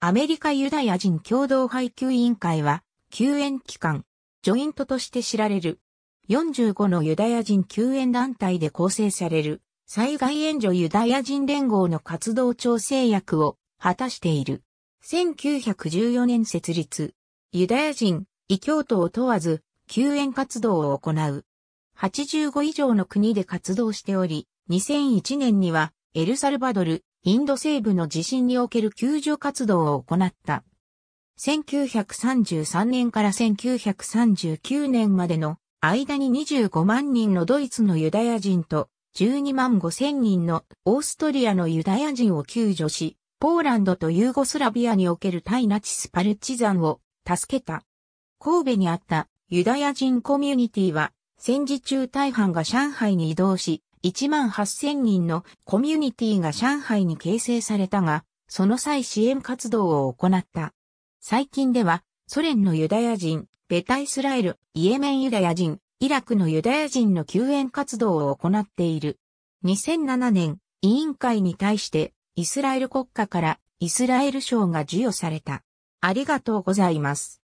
アメリカユダヤ人共同配給委員会は、救援機関、ジョイントとして知られる。45のユダヤ人救援団体で構成される、災害援助ユダヤ人連合の活動調整役を果たしている。1914年設立。ユダヤ人、異教徒を問わず、救援活動を行う。85以上の国で活動しており、2001年には、エルサルバドル、インド西部の地震における救助活動を行った。1933年から1939年までの間に25万人のドイツのユダヤ人と12万5千人のオーストリアのユダヤ人を救助し、ポーランドとユーゴスラビアにおける対ナチスパルチザンを助けた。神戸にあったユダヤ人コミュニティは戦時中大半が上海に移動し、1万8000人のコミュニティが上海に形成されたが、その際支援活動を行った。最近では、ソ連のユダヤ人、ベタイスラエル、イエメンユダヤ人、イラクのユダヤ人の救援活動を行っている。2007年、委員会に対して、イスラエル国家からイスラエル賞が授与された。ありがとうございます。